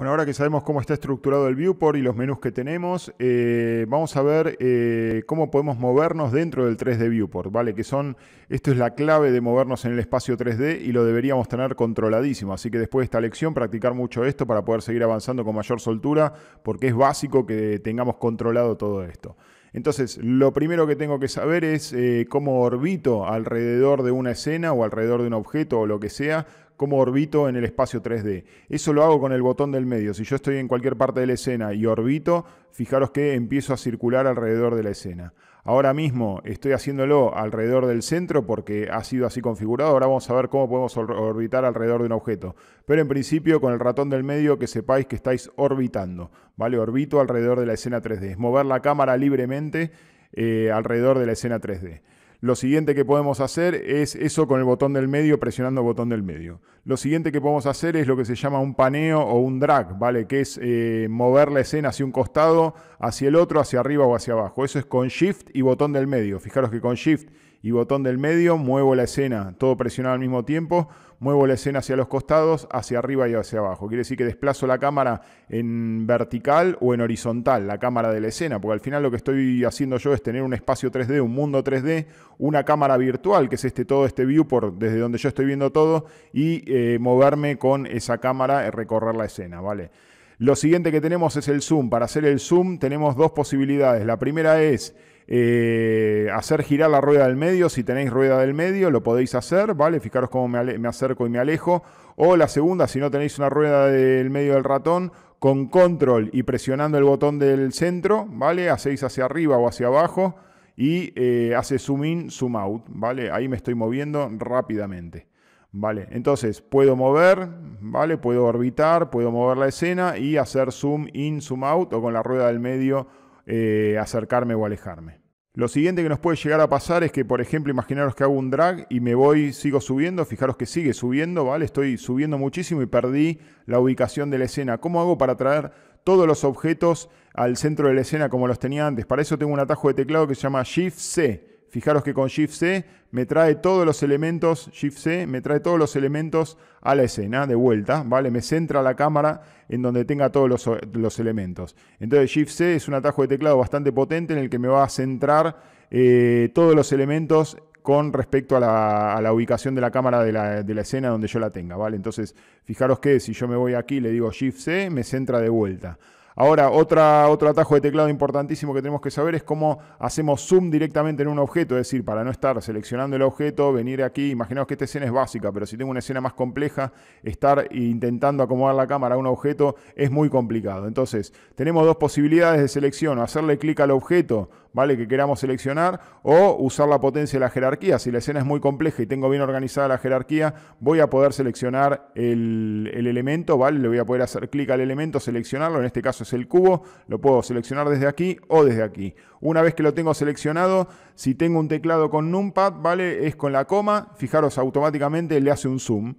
Bueno, ahora que sabemos cómo está estructurado el viewport y los menús que tenemos, eh, vamos a ver eh, cómo podemos movernos dentro del 3D viewport, ¿vale? Que son, esto es la clave de movernos en el espacio 3D y lo deberíamos tener controladísimo. Así que después de esta lección, practicar mucho esto para poder seguir avanzando con mayor soltura, porque es básico que tengamos controlado todo esto. Entonces, lo primero que tengo que saber es eh, cómo orbito alrededor de una escena o alrededor de un objeto o lo que sea cómo orbito en el espacio 3D. Eso lo hago con el botón del medio. Si yo estoy en cualquier parte de la escena y orbito, fijaros que empiezo a circular alrededor de la escena. Ahora mismo estoy haciéndolo alrededor del centro porque ha sido así configurado. Ahora vamos a ver cómo podemos orbitar alrededor de un objeto. Pero en principio con el ratón del medio que sepáis que estáis orbitando. ¿Vale? Orbito alrededor de la escena 3D. Es mover la cámara libremente eh, alrededor de la escena 3D. Lo siguiente que podemos hacer es eso con el botón del medio, presionando botón del medio. Lo siguiente que podemos hacer es lo que se llama un paneo o un drag, ¿vale? Que es eh, mover la escena hacia un costado, hacia el otro, hacia arriba o hacia abajo. Eso es con Shift y botón del medio. Fijaros que con Shift y botón del medio, muevo la escena, todo presionado al mismo tiempo, muevo la escena hacia los costados, hacia arriba y hacia abajo. Quiere decir que desplazo la cámara en vertical o en horizontal, la cámara de la escena, porque al final lo que estoy haciendo yo es tener un espacio 3D, un mundo 3D, una cámara virtual, que es este, todo este viewport desde donde yo estoy viendo todo, y eh, moverme con esa cámara, y eh, recorrer la escena, ¿vale? Lo siguiente que tenemos es el zoom. Para hacer el zoom tenemos dos posibilidades. La primera es eh, hacer girar la rueda del medio, si tenéis rueda del medio, lo podéis hacer, ¿vale? Fijaros cómo me, acerco y me alejo. O la segunda, si no tenéis una rueda del medio del ratón, con control y presionando el botón del centro, ¿vale? Hacéis hacia arriba o hacia abajo y eh, hace zoom in, zoom out, ¿vale? Ahí me estoy moviendo rápidamente. Vale, entonces puedo mover, ¿vale? Puedo orbitar, puedo mover la escena y hacer zoom in, zoom out o con la rueda del medio eh, acercarme o alejarme. Lo siguiente que nos puede llegar a pasar es que, por ejemplo, imaginaros que hago un drag y me voy, sigo subiendo, fijaros que sigue subiendo, ¿vale? Estoy subiendo muchísimo y perdí la ubicación de la escena. ¿Cómo hago para traer todos los objetos al centro de la escena como los tenía antes? Para eso tengo un atajo de teclado que se llama Shift C. Fijaros que con Shift C me trae todos los elementos, Shift C me trae todos los elementos a la escena de vuelta, ¿vale? Me centra la cámara en donde tenga todos los, elementos. Entonces Shift C es un atajo de teclado bastante potente en el que me va a centrar eh, todos los elementos con respecto a la, ubicación de la cámara de la, de la, escena donde yo la tenga, ¿vale? Entonces, fijaros que si yo me voy aquí, le digo Shift C, me centra de vuelta. Ahora, otra, otro atajo de teclado importantísimo que tenemos que saber es cómo hacemos zoom directamente en un objeto, es decir, para no estar seleccionando el objeto, venir aquí, imaginaos que esta escena es básica, pero si tengo una escena más compleja, estar intentando acomodar la cámara a un objeto es muy complicado. Entonces, tenemos dos posibilidades de selección, hacerle clic al objeto ¿vale? Que queramos seleccionar o usar la potencia de la jerarquía. Si la escena es muy compleja y tengo bien organizada la jerarquía, voy a poder seleccionar el, elemento, ¿vale? Le voy a poder hacer clic al elemento, seleccionarlo, en este caso es el cubo, lo puedo seleccionar desde aquí o desde aquí. Una vez que lo tengo seleccionado, si tengo un teclado con numpad, ¿vale? Es con la coma, fijaros, automáticamente le hace un zoom.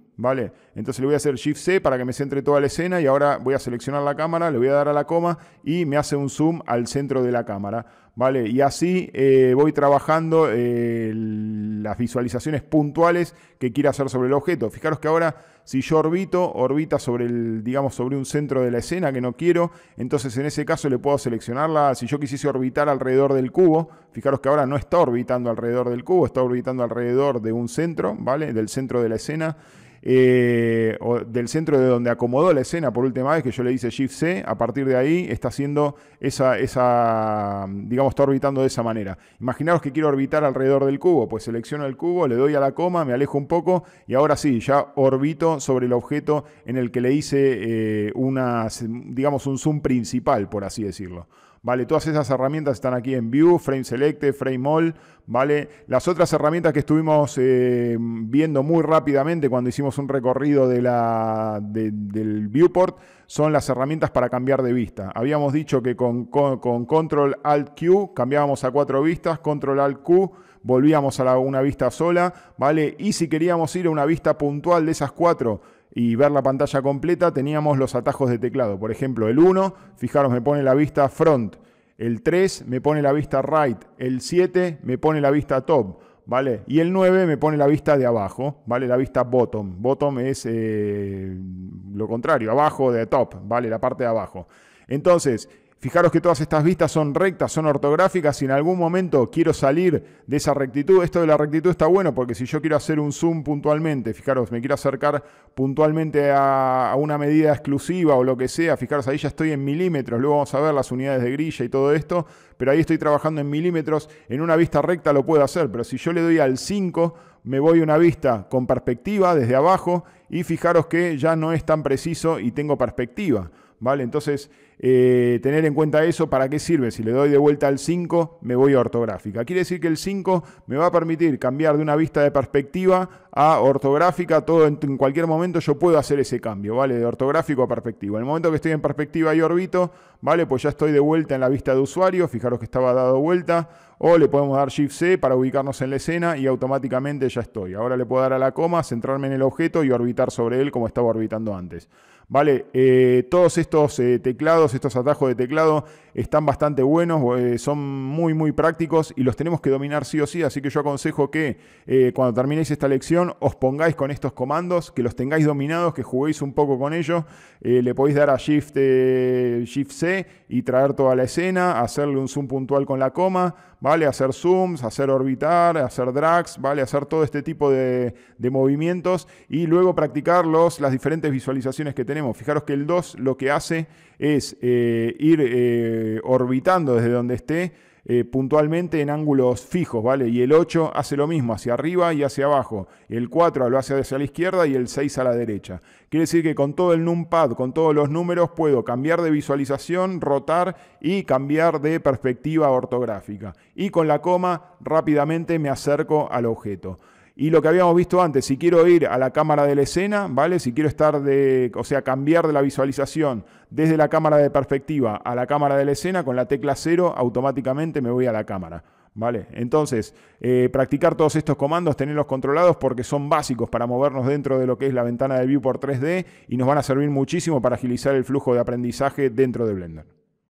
Entonces le voy a hacer Shift C para que me centre toda la escena y ahora voy a seleccionar la cámara, le voy a dar a la coma y me hace un zoom al centro de la cámara. ¿Vale? Y así eh, voy trabajando eh, las visualizaciones puntuales que quiera hacer sobre el objeto. Fijaros que ahora si yo orbito, orbita sobre el, digamos, sobre un centro de la escena que no quiero. Entonces en ese caso le puedo seleccionarla. Si yo quisiese orbitar alrededor del cubo, fijaros que ahora no está orbitando alrededor del cubo, está orbitando alrededor de un centro, ¿vale? Del centro de la escena. Eh, del centro de donde acomodó la escena por última vez, que yo le hice Shift C, a partir de ahí está haciendo esa, esa, digamos, está orbitando de esa manera. Imaginaros que quiero orbitar alrededor del cubo, pues selecciono el cubo, le doy a la coma, me alejo un poco y ahora sí, ya orbito sobre el objeto en el que le hice eh, una, digamos, un zoom principal, por así decirlo. ¿vale? Todas esas herramientas están aquí en View, Frame Select, Frame All, ¿vale? Las otras herramientas que estuvimos eh, viendo muy rápidamente cuando hicimos un recorrido de la, del viewport son las herramientas para cambiar de vista. Habíamos dicho que con, con, Control Alt Q cambiábamos a cuatro vistas, Control Alt Q volvíamos a una vista sola, ¿vale? Y si queríamos ir a una vista puntual de esas cuatro, y ver la pantalla completa, teníamos los atajos de teclado. Por ejemplo, el 1, fijaros, me pone la vista front. El 3 me pone la vista right. El 7 me pone la vista top. ¿Vale? Y el 9 me pone la vista de abajo, ¿vale? La vista bottom. Bottom es eh, lo contrario, abajo de top, ¿vale? La parte de abajo. Entonces, Fijaros que todas estas vistas son rectas, son ortográficas. Si en algún momento quiero salir de esa rectitud, esto de la rectitud está bueno porque si yo quiero hacer un zoom puntualmente, fijaros, me quiero acercar puntualmente a, una medida exclusiva o lo que sea, fijaros, ahí ya estoy en milímetros. Luego vamos a ver las unidades de grilla y todo esto, pero ahí estoy trabajando en milímetros. En una vista recta lo puedo hacer, pero si yo le doy al 5, me voy a una vista con perspectiva desde abajo y fijaros que ya no es tan preciso y tengo perspectiva. ¿Vale? Entonces eh, tener en cuenta eso, ¿para qué sirve? Si le doy de vuelta al 5, me voy a ortográfica. Quiere decir que el 5 me va a permitir cambiar de una vista de perspectiva a ortográfica. Todo en, cualquier momento yo puedo hacer ese cambio, ¿vale? De ortográfico a perspectiva. En el momento que estoy en perspectiva y orbito, ¿vale? Pues ya estoy de vuelta en la vista de usuario. Fijaros que estaba dado vuelta. O le podemos dar Shift C para ubicarnos en la escena y automáticamente ya estoy. Ahora le puedo dar a la coma, centrarme en el objeto y orbitar sobre él como estaba orbitando antes. ¿Vale? Eh, todos estos eh, teclados estos atajos de teclado están bastante buenos, eh, son muy, muy prácticos y los tenemos que dominar sí o sí. Así que yo aconsejo que eh, cuando terminéis esta lección os pongáis con estos comandos, que los tengáis dominados, que juguéis un poco con ellos. Eh, le podéis dar a Shift, Shift C y traer toda la escena, hacerle un zoom puntual con la coma ¿vale? Hacer zooms, hacer orbitar, hacer drags, ¿vale? Hacer todo este tipo de, movimientos y luego practicar las diferentes visualizaciones que tenemos. Fijaros que el 2 lo que hace es eh, ir eh, orbitando desde donde esté eh, puntualmente en ángulos fijos, ¿vale? Y el 8 hace lo mismo, hacia arriba y hacia abajo. El 4 lo hace hacia la izquierda y el 6 a la derecha. Quiere decir que con todo el numpad, con todos los números, puedo cambiar de visualización, rotar y cambiar de perspectiva ortográfica. Y con la coma rápidamente me acerco al objeto. Y lo que habíamos visto antes, si quiero ir a la cámara de la escena, ¿vale? Si quiero estar de, o sea, cambiar de la visualización desde la cámara de perspectiva a la cámara de la escena, con la tecla 0 automáticamente me voy a la cámara. ¿Vale? Entonces, eh, practicar todos estos comandos, tenerlos controlados porque son básicos para movernos dentro de lo que es la ventana de Viewport 3D y nos van a servir muchísimo para agilizar el flujo de aprendizaje dentro de Blender.